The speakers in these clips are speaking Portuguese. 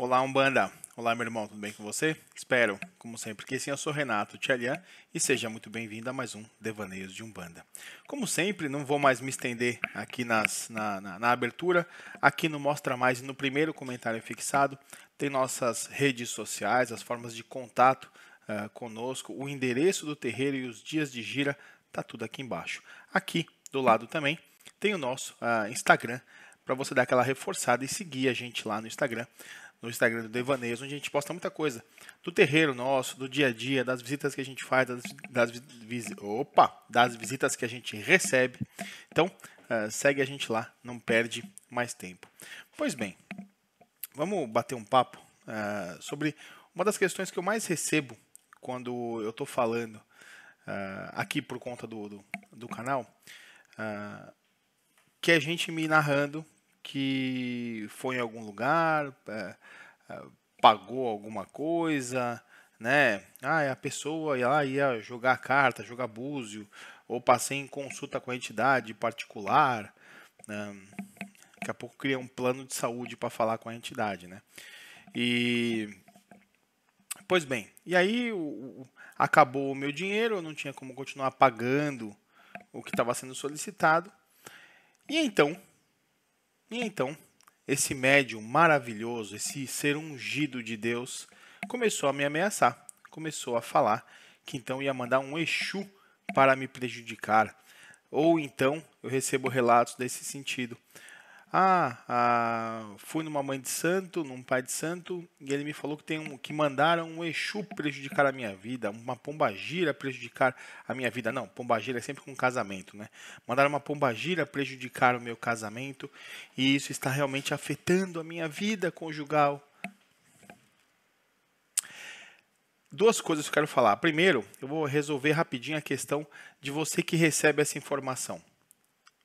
Olá, Umbanda! Olá, meu irmão, tudo bem com você? Espero, como sempre, que sim. Eu sou Renato Tchelian e seja muito bem-vindo a mais um Devaneios de Umbanda. Como sempre, não vou mais me estender aqui nas, na, na, na abertura. Aqui no Mostra Mais e no primeiro comentário fixado tem nossas redes sociais, as formas de contato uh, conosco, o endereço do terreiro e os dias de gira, tá tudo aqui embaixo. Aqui do lado também tem o nosso uh, Instagram para você dar aquela reforçada e seguir a gente lá no Instagram no Instagram do Devaneios, onde a gente posta muita coisa do terreiro nosso, do dia a dia, das visitas que a gente faz, das, das, vis, opa, das visitas que a gente recebe. Então, uh, segue a gente lá, não perde mais tempo. Pois bem, vamos bater um papo uh, sobre uma das questões que eu mais recebo quando eu estou falando uh, aqui por conta do, do, do canal, que é a gente me narrando que foi em algum lugar, é, é, pagou alguma coisa, né? Ah, é a pessoa ia lá, ia jogar carta, jogar búzio, ou passei em consulta com a entidade particular. Né? Daqui a pouco cria um plano de saúde para falar com a entidade, né? E pois bem, e aí o, acabou o meu dinheiro, eu não tinha como continuar pagando o que estava sendo solicitado. E então e então, esse médium maravilhoso, esse ser ungido de Deus, começou a me ameaçar, começou a falar que então ia mandar um Exu para me prejudicar. Ou então eu recebo relatos desse sentido. Ah, ah, fui numa mãe de santo, num pai de santo, e ele me falou que tem um, que mandaram um Exu prejudicar a minha vida, uma pombagira prejudicar a minha vida. Não, pombagira é sempre com casamento, né? Mandaram uma pombagira prejudicar o meu casamento, e isso está realmente afetando a minha vida conjugal. Duas coisas que eu quero falar. Primeiro, eu vou resolver rapidinho a questão de você que recebe essa informação.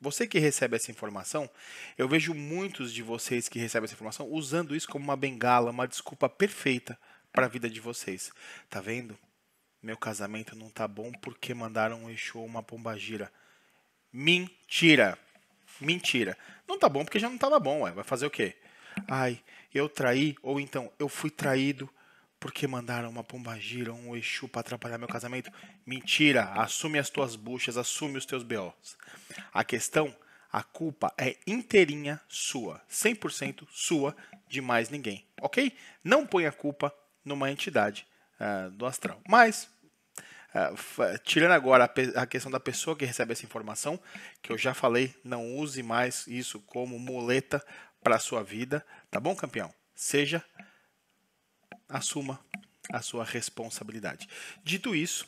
Você que recebe essa informação, eu vejo muitos de vocês que recebem essa informação usando isso como uma bengala, uma desculpa perfeita para a vida de vocês. Tá vendo? Meu casamento não tá bom porque mandaram um Exu uma pombagira. Mentira. Mentira. Não tá bom porque já não tava bom, ué. Vai fazer o quê? Ai, eu traí ou então eu fui traído porque mandaram uma pombagira, um Exu para atrapalhar meu casamento? Mentira! Assume as tuas buchas, assume os teus BOs. A questão, a culpa é inteirinha sua, 100% sua, de mais ninguém, ok? Não põe a culpa numa entidade uh, do astral. Mas, uh, tirando agora a, a questão da pessoa que recebe essa informação, que eu já falei, não use mais isso como muleta para sua vida, tá bom, campeão? Seja assuma a sua responsabilidade. Dito isso,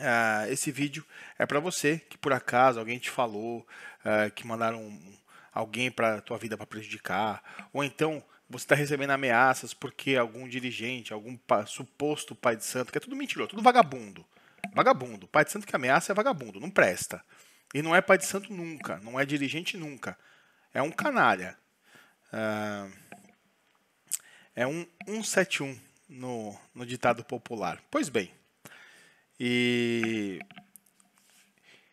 uh, esse vídeo é para você que por acaso alguém te falou uh, que mandaram alguém para tua vida para prejudicar, ou então você está recebendo ameaças porque algum dirigente, algum pa, suposto pai de santo, que é tudo mentiroso, tudo vagabundo. Vagabundo. Pai de santo que ameaça é vagabundo, não presta. E não é pai de santo nunca, não é dirigente nunca. É um canalha. Uh, é um 171 no, no ditado popular. Pois bem. E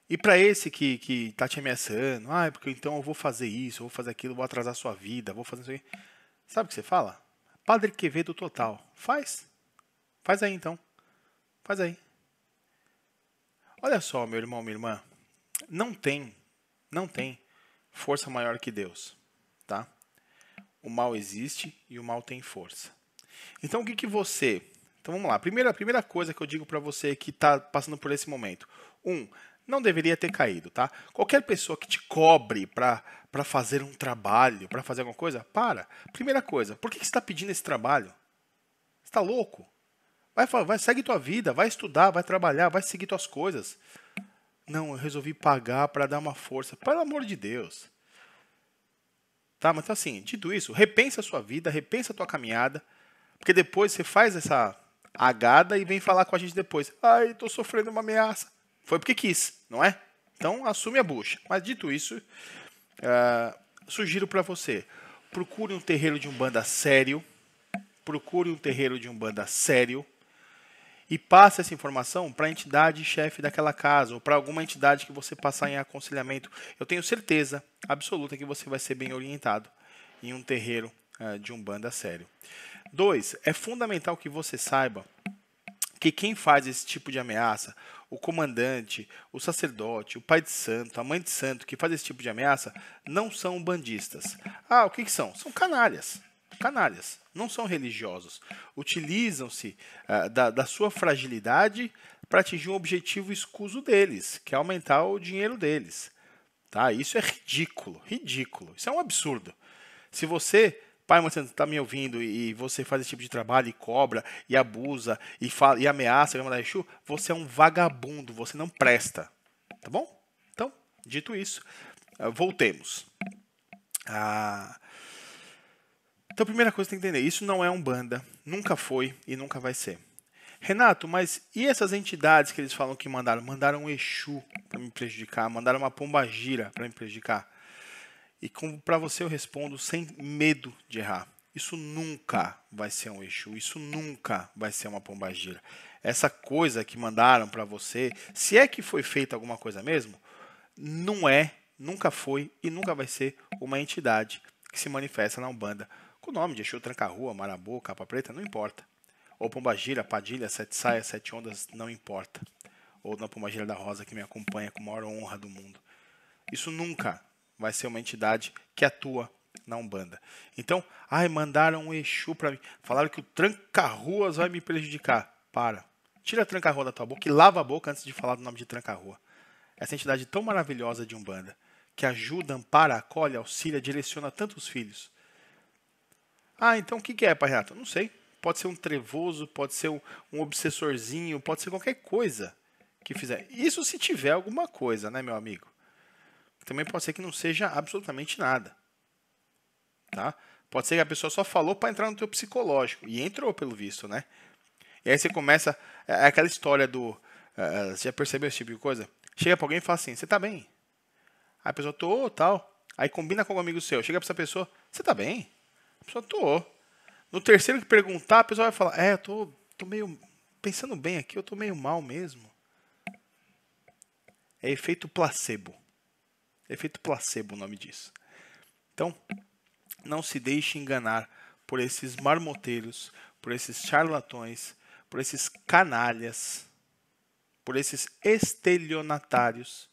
e para esse que, que tá te ameaçando, ah, porque então eu vou fazer isso, eu vou fazer aquilo, vou atrasar sua vida, vou fazer isso aí. Sabe o que você fala? Padre Quevedo total. Faz. Faz aí então. Faz aí. Olha só, meu irmão, minha irmã. Não tem, não tem força maior que Deus o mal existe e o mal tem força. Então o que, que você. Então vamos lá. Primeira, primeira coisa que eu digo para você que está passando por esse momento. Um, não deveria ter caído, tá? Qualquer pessoa que te cobre para fazer um trabalho, para fazer alguma coisa, para. Primeira coisa, por que, que você está pedindo esse trabalho? Você está louco? Vai, vai, segue tua vida, vai estudar, vai trabalhar, vai seguir tuas coisas. Não, eu resolvi pagar para dar uma força. Pelo amor de Deus. Tá? Mas então, assim, dito isso, repensa a sua vida, repensa a tua caminhada, porque depois você faz essa agada e vem falar com a gente depois. Ai, estou sofrendo uma ameaça. Foi porque quis, não é? Então, assume a bucha. Mas dito isso, uh, sugiro para você, procure um terreiro de um banda sério, procure um terreiro de um banda sério, e passa essa informação para a entidade chefe daquela casa ou para alguma entidade que você passar em aconselhamento. Eu tenho certeza absoluta que você vai ser bem orientado em um terreiro uh, de um banda sério. Dois, é fundamental que você saiba que quem faz esse tipo de ameaça, o comandante, o sacerdote, o pai de santo, a mãe de santo, que faz esse tipo de ameaça, não são bandistas. Ah, o que, que são? São canalhas. Canalhas não são religiosos. Utilizam-se uh, da, da sua fragilidade para atingir um objetivo escuso deles, que é aumentar o dinheiro deles. Tá? Isso é ridículo, ridículo. Isso é um absurdo. Se você, pai, você está me ouvindo e você faz esse tipo de trabalho e cobra e abusa e fala e ameaça você é um vagabundo, você não presta. Tá bom? Então, dito isso, ah, voltemos. Ah, então, a primeira coisa que tem que entender, isso não é um banda, nunca foi e nunca vai ser. Renato, mas e essas entidades que eles falam que mandaram? Mandaram um Exu para me prejudicar, mandaram uma pombagira para me prejudicar. E para você eu respondo sem medo de errar. Isso nunca vai ser um Exu, isso nunca vai ser uma pombagira. Essa coisa que mandaram para você, se é que foi feita alguma coisa mesmo, não é, nunca foi e nunca vai ser uma entidade que se manifesta na Umbanda com o nome de Exu Tranca-Rua, marabu Capa Preta, não importa. Ou Pombagira, Padilha, Sete Saias, Sete Ondas, não importa. Ou na Pombagira da Rosa, que me acompanha com a maior honra do mundo. Isso nunca vai ser uma entidade que atua na Umbanda. Então, ai, mandaram um Exu para mim. Falaram que o tranca-ruas vai me prejudicar. Para. Tira a tranca-rua da tua boca e lava a boca antes de falar do nome de tranca-rua. Essa entidade tão maravilhosa de Umbanda, que ajuda, ampara, acolhe, auxilia, direciona tantos filhos. Ah, então o que, que é, pai Renato? Não sei. Pode ser um trevoso, pode ser um, um obsessorzinho, pode ser qualquer coisa que fizer. Isso se tiver alguma coisa, né, meu amigo? Também pode ser que não seja absolutamente nada. Tá? Pode ser que a pessoa só falou para entrar no teu psicológico. E entrou, pelo visto, né? E aí você começa. É, é aquela história do. É, é, você já percebeu esse tipo de coisa? Chega pra alguém e fala assim: Você tá bem? Aí a pessoa, tô, tal. Aí combina com um amigo seu. Chega pra essa pessoa: Você tá bem? pessoa atuou. No terceiro que perguntar, a pessoa vai falar: É, eu tô, tô meio. Pensando bem aqui, eu tô meio mal mesmo. É efeito placebo. É efeito placebo o nome disso. Então, não se deixe enganar por esses marmoteiros, por esses charlatões, por esses canalhas, por esses estelionatários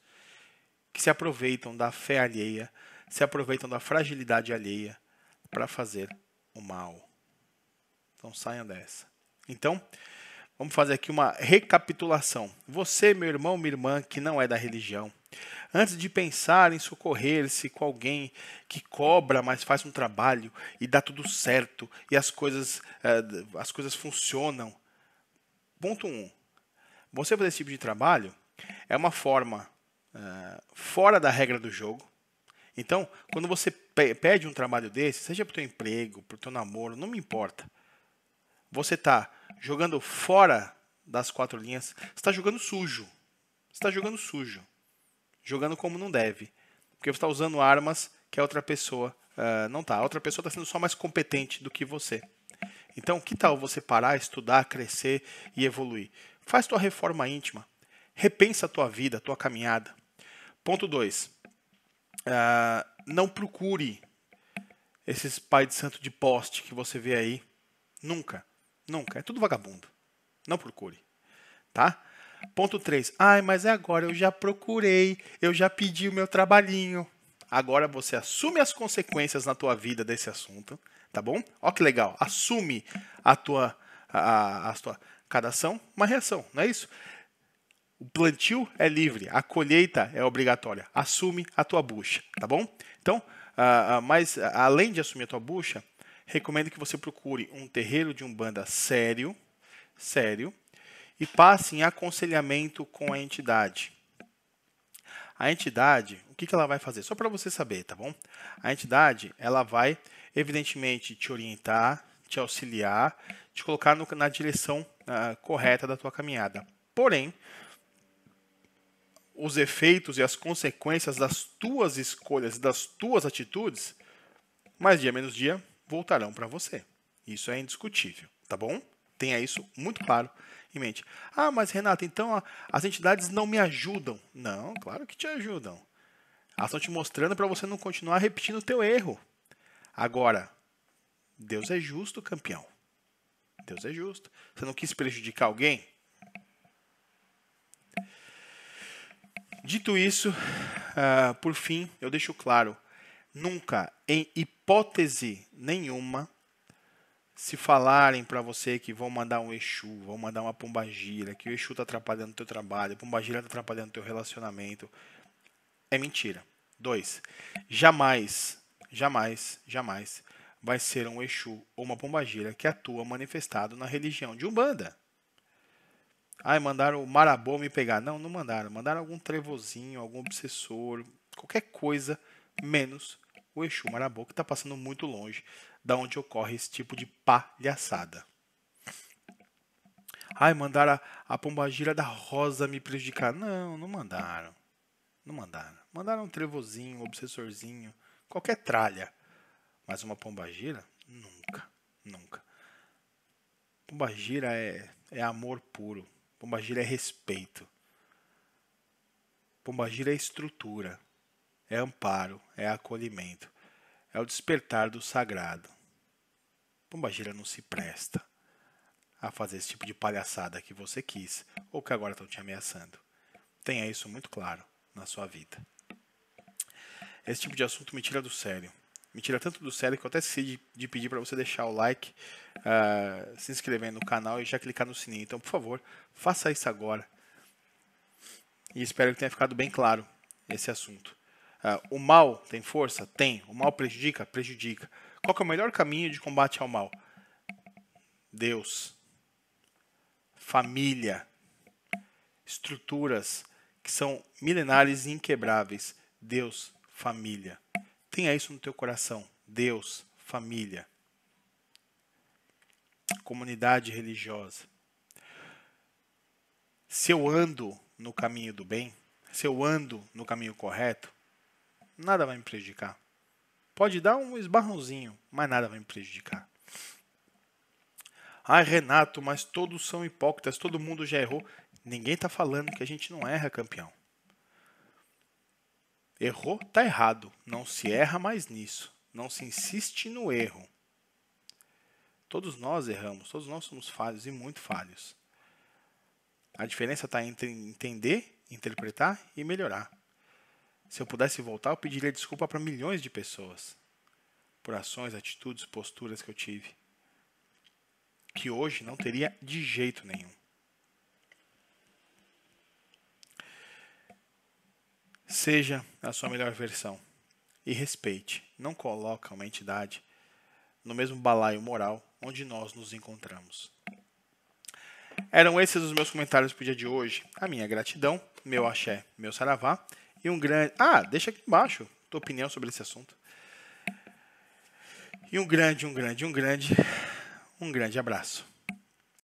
que se aproveitam da fé alheia, se aproveitam da fragilidade alheia para fazer o mal. Então saiam dessa. Então, vamos fazer aqui uma recapitulação. Você, meu irmão, minha irmã, que não é da religião, antes de pensar em socorrer-se com alguém que cobra, mas faz um trabalho e dá tudo certo e as coisas, eh, as coisas funcionam. Ponto 1. Um, você fazer esse tipo de trabalho é uma forma eh, fora da regra do jogo. Então, quando você pede um trabalho desse, seja para o teu emprego, para o teu namoro, não me importa. Você está jogando fora das quatro linhas, está jogando sujo. está jogando sujo. Jogando como não deve. Porque você está usando armas que a outra pessoa uh, não está. A outra pessoa está sendo só mais competente do que você. Então, que tal você parar, estudar, crescer e evoluir? Faz tua reforma íntima. Repensa a tua vida, a tua caminhada. Ponto 2. Uh, ah, não procure esses pai de santo de poste que você vê aí. Nunca. Nunca. É tudo vagabundo. Não procure. Tá? Ponto 3. Ai, mas é agora. Eu já procurei. Eu já pedi o meu trabalhinho. Agora você assume as consequências na tua vida desse assunto. Tá bom? Ó que legal. Assume a tua, a, a, a tua cada ação, uma reação. Não é isso? O plantio é livre, a colheita é obrigatória. Assume a tua bucha, tá bom? Então, ah, ah mas ah, além de assumir a tua bucha, recomendo que você procure um terreiro de umbanda sério, sério, e passe em aconselhamento com a entidade. A entidade, o que, que ela vai fazer? Só para você saber, tá bom? A entidade, ela vai, evidentemente, te orientar, te auxiliar, te colocar no, na direção ah, correta da tua caminhada. Porém, os efeitos e as consequências das tuas escolhas, das tuas atitudes, mais dia menos dia voltarão para você. Isso é indiscutível, tá bom? Tenha isso muito claro em mente. Ah, mas Renata, então as entidades não me ajudam. Não, claro que te ajudam. Elas estão te mostrando para você não continuar repetindo o teu erro. Agora, Deus é justo, campeão. Deus é justo. Você não quis prejudicar alguém? Dito isso, uh, por fim, eu deixo claro: nunca, em hipótese nenhuma, se falarem para você que vão mandar um Exu, vão mandar uma pombagira, que o Exu está atrapalhando o teu trabalho, a pombagira está atrapalhando o teu relacionamento, é mentira. Dois, jamais, jamais, jamais vai ser um Exu ou uma pombagira que atua manifestado na religião de Umbanda. Ai, mandaram o Marabô me pegar. Não, não mandaram. Mandaram algum trevozinho, algum obsessor, qualquer coisa, menos o Exu Marabô, que está passando muito longe da onde ocorre esse tipo de palhaçada. Ai, mandaram a, a pombagira da Rosa me prejudicar. Não, não mandaram. Não mandaram. Mandaram um trevozinho, um obsessorzinho, qualquer tralha. Mas uma pombagira? Nunca, nunca. Pombagira é, é amor puro. Pombagira é respeito. Pombagira é estrutura, é amparo, é acolhimento, é o despertar do sagrado. Pombagira não se presta a fazer esse tipo de palhaçada que você quis ou que agora estão te ameaçando. Tenha isso muito claro na sua vida. Esse tipo de assunto me tira do sério me tira tanto do sério que eu até esqueci de, de pedir para você deixar o like, uh, se inscrever no canal e já clicar no sininho. Então, por favor, faça isso agora. E espero que tenha ficado bem claro esse assunto. Uh, o mal tem força? Tem. O mal prejudica? Prejudica. Qual é o melhor caminho de combate ao mal? Deus. Família. Estruturas que são milenares e inquebráveis. Deus, família. Tenha é isso no teu coração. Deus, família, comunidade religiosa. Se eu ando no caminho do bem, se eu ando no caminho correto, nada vai me prejudicar. Pode dar um esbarrãozinho, mas nada vai me prejudicar. Ai, Renato, mas todos são hipócritas, todo mundo já errou. Ninguém está falando que a gente não erra, campeão. Errou, tá errado. Não se erra mais nisso. Não se insiste no erro. Todos nós erramos, todos nós somos falhos e muito falhos. A diferença está entre entender, interpretar e melhorar. Se eu pudesse voltar, eu pediria desculpa para milhões de pessoas por ações, atitudes, posturas que eu tive, que hoje não teria de jeito nenhum. Seja a sua melhor versão e respeite, não coloque uma entidade no mesmo balaio moral onde nós nos encontramos. Eram esses os meus comentários para o dia de hoje. A minha gratidão, meu axé, meu saravá e um grande. Ah, deixa aqui embaixo tua opinião sobre esse assunto. E um grande, um grande, um grande, um grande abraço.